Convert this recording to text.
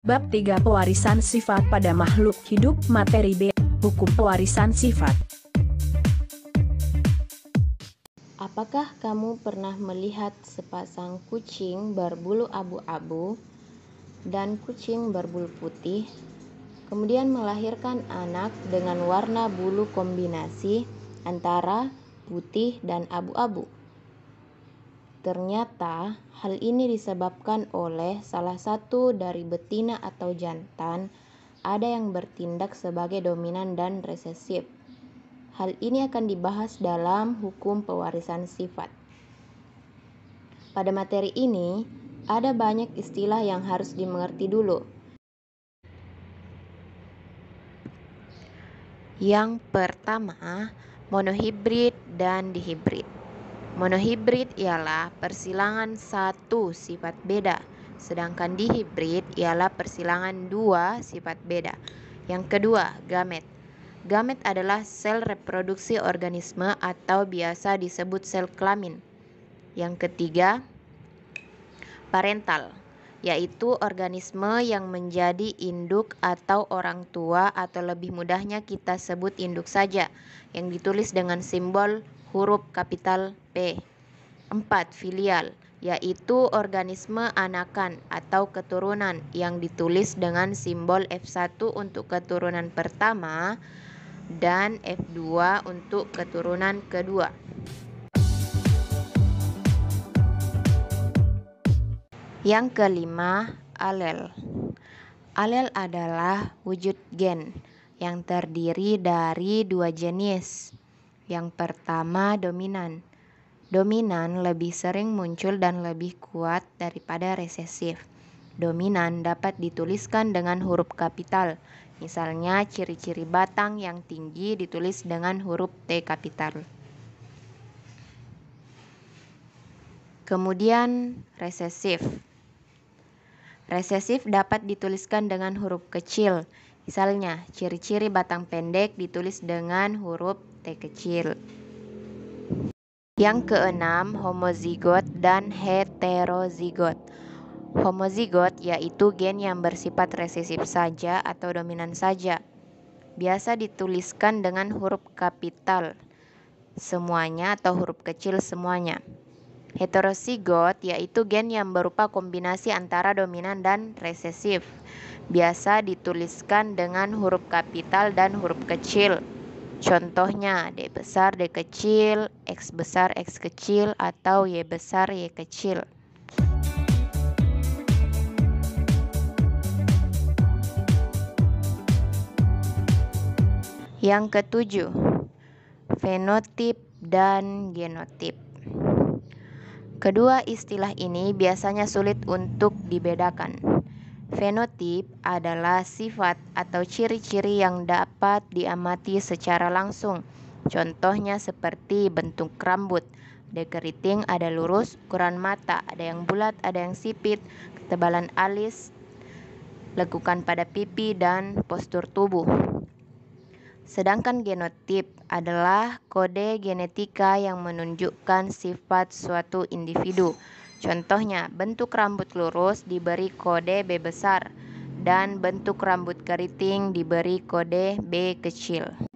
Bab 3 Pewarisan Sifat pada Makhluk Hidup Materi B Hukum Pewarisan Sifat Apakah kamu pernah melihat sepasang kucing berbulu abu-abu dan kucing berbulu putih, kemudian melahirkan anak dengan warna bulu kombinasi antara putih dan abu-abu? Ternyata, hal ini disebabkan oleh salah satu dari betina atau jantan, ada yang bertindak sebagai dominan dan resesif. Hal ini akan dibahas dalam hukum pewarisan sifat. Pada materi ini, ada banyak istilah yang harus dimengerti dulu. Yang pertama, monohibrid dan dihibrid. Monohibrid ialah persilangan satu sifat beda, sedangkan dihibrid ialah persilangan dua sifat beda. Yang kedua, gamet. Gamet adalah sel reproduksi organisme atau biasa disebut sel kelamin. Yang ketiga, parental yaitu organisme yang menjadi induk atau orang tua atau lebih mudahnya kita sebut induk saja yang ditulis dengan simbol huruf kapital P. 4. Filial yaitu organisme anakan atau keturunan yang ditulis dengan simbol F1 untuk keturunan pertama dan F2 untuk keturunan kedua. Yang kelima, alel. Alel adalah wujud gen yang terdiri dari dua jenis. Yang pertama, dominan. Dominan lebih sering muncul dan lebih kuat daripada resesif. Dominan dapat dituliskan dengan huruf kapital. Misalnya, ciri-ciri batang yang tinggi ditulis dengan huruf T kapital. Kemudian, resesif. Resesif dapat dituliskan dengan huruf kecil. Misalnya, ciri-ciri batang pendek ditulis dengan huruf T kecil. Yang keenam, homozigot dan heterozigot. Homozigot yaitu gen yang bersifat resesif saja atau dominan saja. Biasa dituliskan dengan huruf kapital semuanya atau huruf kecil semuanya. Heterozigot yaitu gen yang berupa kombinasi antara dominan dan resesif. Biasa dituliskan dengan huruf kapital dan huruf kecil. Contohnya D besar D kecil, X besar X kecil, atau Y besar Y kecil. Yang ketujuh, fenotip dan genotip. Kedua istilah ini biasanya sulit untuk dibedakan. Fenotip adalah sifat atau ciri-ciri yang dapat diamati secara langsung. Contohnya seperti bentuk rambut. Ada ada lurus, ukuran mata, ada yang bulat, ada yang sipit, ketebalan alis, lekukan pada pipi, dan postur tubuh. Sedangkan genotip adalah kode genetika yang menunjukkan sifat suatu individu. Contohnya, bentuk rambut lurus diberi kode B besar dan bentuk rambut keriting diberi kode B kecil.